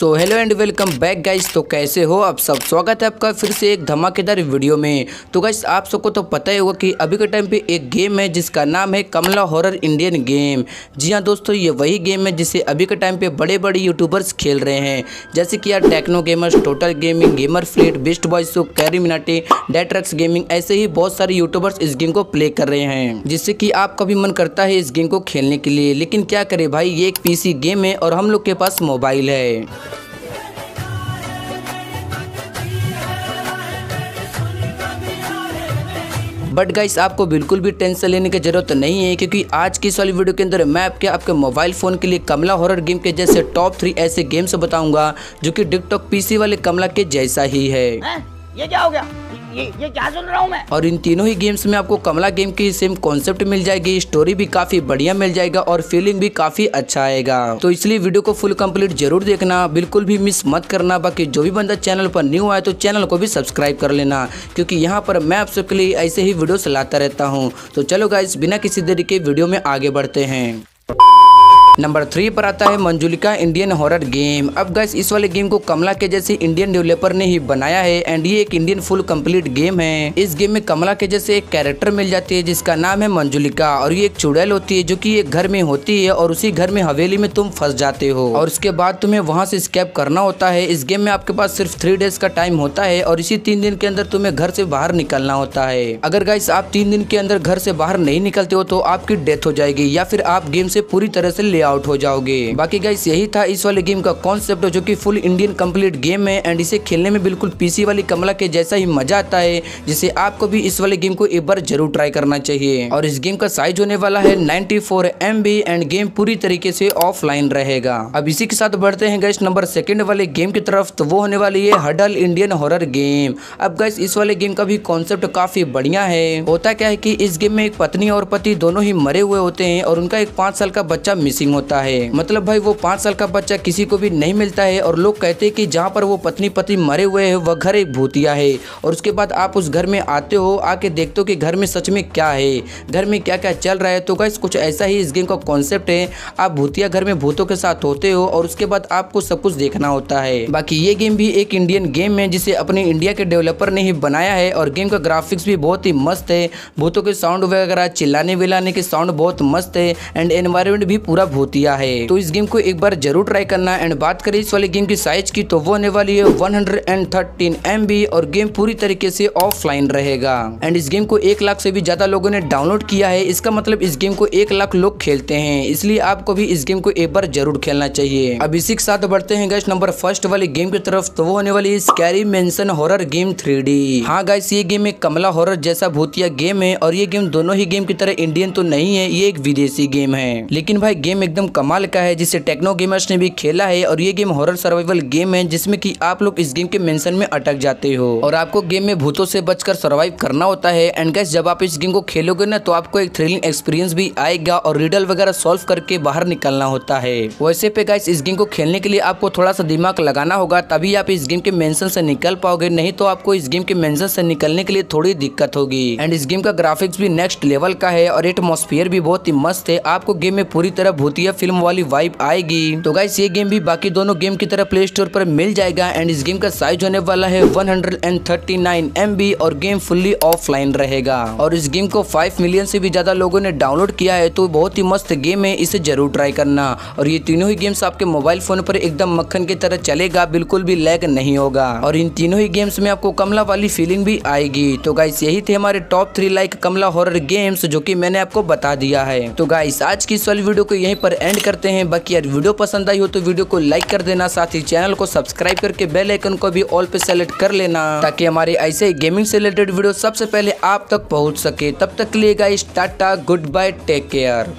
so hello and welcome back guys तो कैसे हो आप सब स्वागत है आपका फिर से एक धमाकेदार वीडियो में तो गाइस आप सबको तो पता ही होगा कि अभी के टाइम पे एक गेम है जिसका नाम है कमला हॉरर इंडियन गेम जी हाँ दोस्तों ये वही गेम है जिसे अभी के टाइम पे बड़े बड़े यूट्यूबर्स खेल रहे हैं जैसे कि यार techno gamers total gaming gamer fleet best boy Carry Minati डेट्रक्स गेमिंग ऐसे ही बहुत सारे यूट्यूबर्स इस गेम को प्ले कर रहे हैं जिससे कि आपका भी मन करता है इस गेम को खेलने के लिए लेकिन क्या करे भाई ये एक पी गेम है और हम लोग के पास मोबाइल है बट गाइस आपको बिल्कुल भी टेंशन लेने की जरूरत नहीं है क्योंकि आज की इस वाली वीडियो के अंदर मैं आपके आपके मोबाइल फोन के लिए कमला हॉरर गेम के जैसे टॉप थ्री ऐसे गेम्स बताऊंगा जो कि टिकटॉक पीसी वाले कमला के जैसा ही है ये क्या हो गया ये ये क्या सुन रहा हूँ मैं और इन तीनों ही गेम्स में आपको कमला गेम की सेम कॉन्सेप्ट मिल जाएगी स्टोरी भी काफी बढ़िया मिल जाएगा और फीलिंग भी काफी अच्छा आएगा तो इसलिए वीडियो को फुल कम्प्लीट जरूर देखना बिल्कुल भी मिस मत करना बाकी जो भी बंदा चैनल पर न्यू आए तो चैनल को भी सब्सक्राइब कर लेना क्योंकि यहाँ पर मैं आप सबके लिए ऐसे ही वीडियो लाता रहता हूँ तो चलो गाइस बिना किसी देरी के वीडियो में आगे बढ़ते हैं नंबर थ्री पर आता है मंजुलिका इंडियन हॉरर गेम अब गैस इस वाले गेम को कमला के जैसे इंडियन डेवलपर ने ही बनाया है एंड ये एक इंडियन फुल कंप्लीट गेम है इस गेम में कमला के जैसे एक कैरेक्टर मिल जाती है जिसका नाम है मंजुलिका और ये एक चुड़ैल होती है जो की एक घर में होती है और उसी घर में हवेली में तुम फंस जाते हो और उसके बाद तुम्हें वहाँ से स्केप करना होता है इस गेम में आपके पास सिर्फ थ्री डेज का टाइम होता है और इसी तीन दिन के अंदर तुम्हें घर से बाहर निकलना होता है अगर गाइस आप तीन दिन के अंदर घर से बाहर नहीं निकलते हो तो आपकी डेथ हो जाएगी या फिर आप गेम से पूरी तरह से प्ले आउट हो जाओगे बाकी गाइस यही था इस वाले गेम का कॉन्सेप्ट जो कि फुल इंडियन कंप्लीट गेम है एंड इसे खेलने में बिल्कुल पीसी वाली कमला के जैसा ही मजा आता है जिसे आपको भी इस वाले गेम को एक बार जरूर ट्राई करना चाहिए और इस गेम का साइज होने वाला है नाइनटी फोर एंड गेम पूरी तरीके से ऑफलाइन रहेगा अब इसी के साथ बढ़ते हैं गैस नंबर सेकेंड वाले गेम की तरफ तो वो होने वाली है हडल इंडियन हॉरर गेम अब गैस इस वाले गेम का भी कॉन्सेप्ट काफी बढ़िया है होता क्या है कि इस गेम में एक पत्नी और पति दोनों ही मरे हुए होते हैं और उनका एक पांच साल का बच्चा मिसिंग सेटिंग होता है मतलब भाई वो पाँच साल का बच्चा किसी को भी नहीं मिलता है और लोग कहते हैं कि जहाँ पर वो पत्नी पति मरे हुए है वह घर एक भूतिया है और उसके बाद आप उस घर में आते हो आके देखते हो कि घर में सच में क्या है घर में क्या क्या चल रहा है तो गाइस कुछ ऐसा ही इस गेम का कॉन्सेप्ट है आप भूतिया घर में भूतों के साथ होते हो और उसके बाद आपको सब कुछ देखना होता है बाकी ये गेम भी एक इंडियन गेम है जिसे अपने इंडिया के डेवलपर ने ही बनाया है और गेम का ग्राफिक्स भी बहुत ही मस्त है भूतों के साउंड वगैरह चिल्लाने विलाने के साउंड बहुत मस्त है एंड एनवायरमेंट भी पूरा भूतिया है तो इस गेम को एक बार जरूर ट्राई करना एंड बात करें इस वाले गेम की साइज की तो वो होने वाली है वन हंड्रेड और गेम पूरी तरीके से ऑफलाइन रहेगा एंड इस गेम को एक लाख से भी ज्यादा लोगों ने डाउनलोड किया है इसका मतलब इस गेम को एक लाख लोग खेलते हैं इसलिए आपको भी इस गेम को एक बार जरूर खेलना चाहिए अब इसी के साथ बढ़ते हैं गैस नंबर फर्स्ट वाले गेम की तरफ तो वो होने वाली scary mansion horror game three हाँ गैस ये गेम एक कमला हॉरर जैसा भूतिया गेम है और ये गेम दोनों ही गेम की तरह इंडियन तो नहीं है ये एक विदेशी गेम है लेकिन भाई गेम एकदम कमाल का है जिसे टेक्नो गेमर्स ने भी खेला है और ये गेम हॉरर सर्वाइवल गेम है जिसमें कि आप लोग इस गेम के मेंशन में अटक जाते हो और आपको गेम में भूतों से बचकर सर्वाइव करना होता है एंड गैस जब आप इस गेम को खेलोगे ना तो आपको एक थ्रिलिंग एक्सपीरियंस भी आएगा और रिडल वगैरह सॉल्व करके बाहर निकलना होता है वैसे पे गैस इस गेम को खेलने के लिए आपको थोड़ा सा दिमाग लगाना होगा तभी आप इस गेम के मेंशन से निकल पाओगे नहीं तो आपको इस गेम के मेंशन से निकलने के लिए थोड़ी दिक्कत होगी एंड इस गेम का ग्राफिक्स भी नेक्स्ट लेवल का है और एटमोस्फियर भी बहुत ही मस्त है आपको गेम में पूरी तरह भूत होती है फिल्म वाली वाइब आएगी तो गाइस ये गेम भी बाकी दोनों गेम की तरह प्ले स्टोर पर मिल जाएगा एंड इस गेम का साइज होने वाला है 139 हंड्रेड और गेम फुल्ली ऑफलाइन रहेगा और इस गेम को 5 मिलियन से भी ज्यादा लोगों ने डाउनलोड किया है तो बहुत ही मस्त गेम है इसे जरूर ट्राई करना और ये तीनों ही गेम्स आपके मोबाइल फोन पर एकदम मक्खन की तरह चलेगा बिल्कुल भी लैग नहीं होगा और इन तीनों ही गेम्स में आपको कमला वाली फीलिंग भी आएगी तो गाइस यही थे हमारे top three like Kamla horror games जो की मैंने आपको बता दिया है तो गाइस आज की इस वाली वीडियो को यही पर पर एंड करते हैं बाकी यार वीडियो पसंद आई हो तो वीडियो को लाइक कर देना साथ ही चैनल को सब्सक्राइब करके बेल आइकन को भी ऑल पे सेलेक्ट कर लेना ताकि हमारे ऐसे ही गेमिंग से रिलेटेड वीडियो सबसे पहले आप तक पहुंच सके तब तक लिए guys tata good bye take care